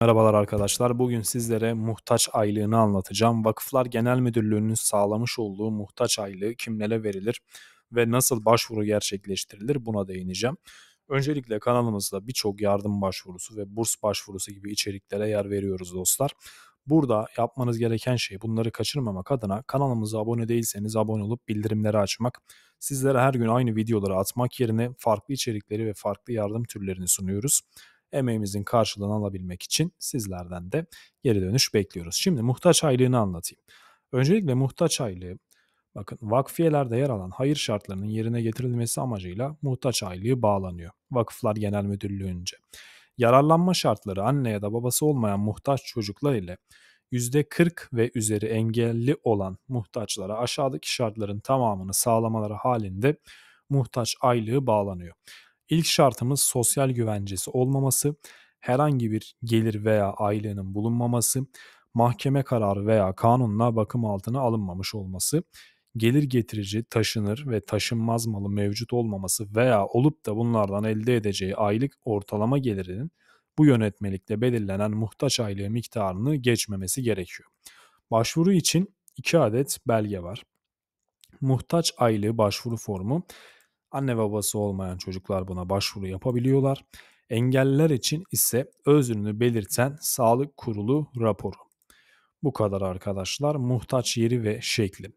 Merhabalar arkadaşlar. Bugün sizlere muhtaç aylığını anlatacağım. Vakıflar Genel Müdürlüğü'nün sağlamış olduğu muhtaç aylığı kimlere verilir ve nasıl başvuru gerçekleştirilir buna değineceğim. Öncelikle kanalımızda birçok yardım başvurusu ve burs başvurusu gibi içeriklere yer veriyoruz dostlar. Burada yapmanız gereken şey bunları kaçırmamak adına kanalımıza abone değilseniz abone olup bildirimleri açmak. Sizlere her gün aynı videoları atmak yerine farklı içerikleri ve farklı yardım türlerini sunuyoruz emeğimizin karşılığını alabilmek için sizlerden de geri dönüş bekliyoruz. Şimdi muhtaç aylığını anlatayım. Öncelikle muhtaç aylığı Bakın vakfiyelerde yer alan hayır şartlarının yerine getirilmesi amacıyla muhtaç aylığı bağlanıyor. Vakıflar Genel Müdürlüğü'nce. Yararlanma şartları anne ya da babası olmayan muhtaç çocuklar ile %40 ve üzeri engelli olan muhtaçlara aşağıdaki şartların tamamını sağlamaları halinde muhtaç aylığı bağlanıyor. İlk şartımız sosyal güvencesi olmaması, herhangi bir gelir veya ailenin bulunmaması, mahkeme kararı veya kanunla bakım altına alınmamış olması, gelir getirici, taşınır ve taşınmaz malı mevcut olmaması veya olup da bunlardan elde edeceği aylık ortalama gelirinin bu yönetmelikte belirlenen muhtaç aylığı miktarını geçmemesi gerekiyor. Başvuru için 2 adet belge var. Muhtaç aylığı başvuru formu Anne babası olmayan çocuklar buna başvuru yapabiliyorlar. Engelliler için ise özrünü belirten sağlık kurulu raporu. Bu kadar arkadaşlar muhtaç yeri ve şekli.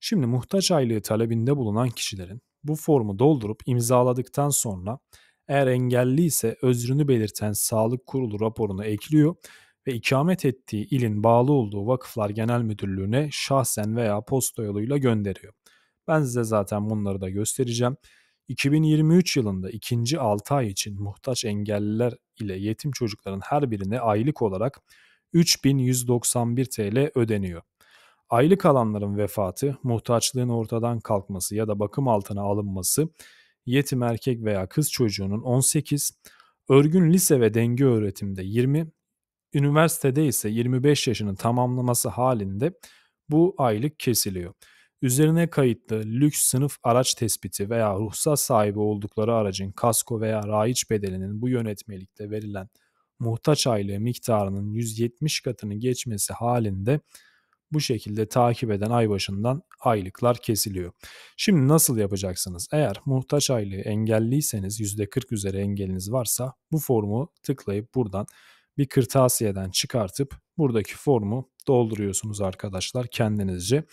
Şimdi muhtaç aylığı talebinde bulunan kişilerin bu formu doldurup imzaladıktan sonra eğer engelli ise özrünü belirten sağlık kurulu raporunu ekliyor ve ikamet ettiği ilin bağlı olduğu vakıflar genel müdürlüğüne şahsen veya posta yoluyla gönderiyor. Ben size zaten bunları da göstereceğim. 2023 yılında ikinci 6 ay için muhtaç engelliler ile yetim çocukların her birine aylık olarak 3191 TL ödeniyor. Aylık alanların vefatı, muhtaçlığın ortadan kalkması ya da bakım altına alınması, yetim erkek veya kız çocuğunun 18, örgün lise ve denge öğretimde 20, üniversitede ise 25 yaşını tamamlaması halinde bu aylık kesiliyor. Üzerine kayıtlı lüks sınıf araç tespiti veya ruhsat sahibi oldukları aracın kasko veya raiç bedelinin bu yönetmelikte verilen muhtaç aylığı miktarının 170 katını geçmesi halinde bu şekilde takip eden ay başından aylıklar kesiliyor. Şimdi nasıl yapacaksınız? Eğer muhtaç aylığı engelliyseniz %40 üzeri engeliniz varsa bu formu tıklayıp buradan bir kırtasiyeden çıkartıp buradaki formu dolduruyorsunuz arkadaşlar kendinizce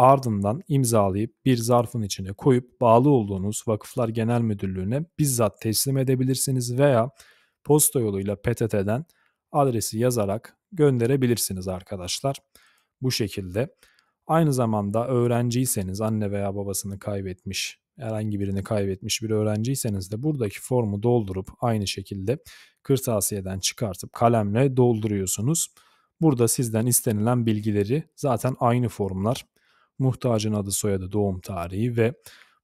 ardından imzalayıp bir zarfın içine koyup bağlı olduğunuz Vakıflar Genel Müdürlüğü'ne bizzat teslim edebilirsiniz veya posta yoluyla PTT'den adresi yazarak gönderebilirsiniz arkadaşlar. Bu şekilde. Aynı zamanda öğrenciyseniz anne veya babasını kaybetmiş herhangi birini kaybetmiş bir öğrenciyseniz de buradaki formu doldurup aynı şekilde kırtasiyeden çıkartıp kalemle dolduruyorsunuz. Burada sizden istenilen bilgileri zaten aynı formlar muhtacın adı soyadı doğum tarihi ve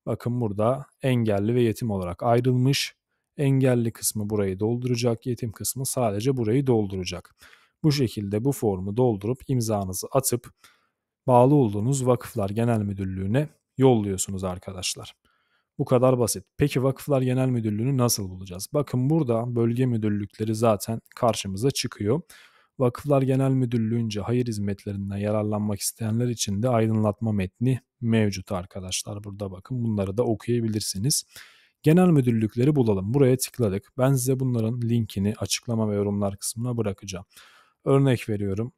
bakın burada engelli ve yetim olarak ayrılmış. Engelli kısmı burayı dolduracak, yetim kısmı sadece burayı dolduracak. Bu şekilde bu formu doldurup imzanızı atıp bağlı olduğunuz Vakıflar Genel Müdürlüğü'ne yolluyorsunuz arkadaşlar. Bu kadar basit. Peki Vakıflar Genel Müdürlüğü'nü nasıl bulacağız? Bakın burada bölge müdürlükleri zaten karşımıza çıkıyor. Vakıflar Genel Müdürlüğü'nce hayır hizmetlerinden yararlanmak isteyenler için de aydınlatma metni mevcut arkadaşlar. Burada bakın bunları da okuyabilirsiniz. Genel müdürlükleri bulalım. Buraya tıkladık. Ben size bunların linkini açıklama ve yorumlar kısmına bırakacağım. Örnek veriyorum.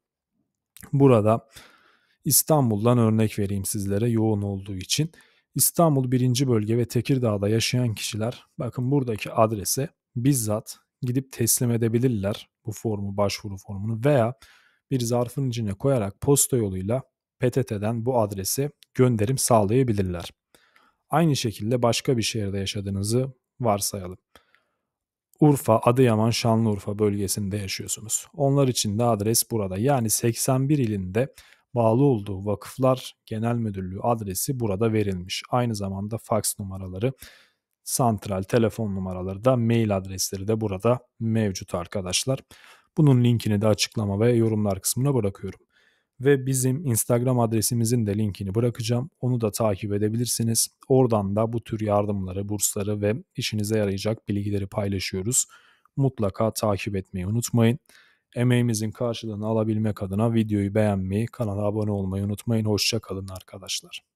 Burada İstanbul'dan örnek vereyim sizlere yoğun olduğu için. İstanbul 1. bölge ve Tekirdağ'da yaşayan kişiler bakın buradaki adrese bizzat gidip teslim edebilirler bu formu, başvuru formunu veya bir zarfın içine koyarak posta yoluyla PTT'den bu adrese gönderim sağlayabilirler. Aynı şekilde başka bir şehirde yaşadığınızı varsayalım. Urfa, Adıyaman, Şanlıurfa bölgesinde yaşıyorsunuz. Onlar için de adres burada. Yani 81 ilinde bağlı olduğu Vakıflar Genel Müdürlüğü adresi burada verilmiş. Aynı zamanda faks numaraları santral telefon numaraları da mail adresleri de burada mevcut arkadaşlar. Bunun linkini de açıklama ve yorumlar kısmına bırakıyorum. Ve bizim Instagram adresimizin de linkini bırakacağım. Onu da takip edebilirsiniz. Oradan da bu tür yardımları, bursları ve işinize yarayacak bilgileri paylaşıyoruz. Mutlaka takip etmeyi unutmayın. Emeğimizin karşılığını alabilmek adına videoyu beğenmeyi, kanala abone olmayı unutmayın. Hoşçakalın arkadaşlar.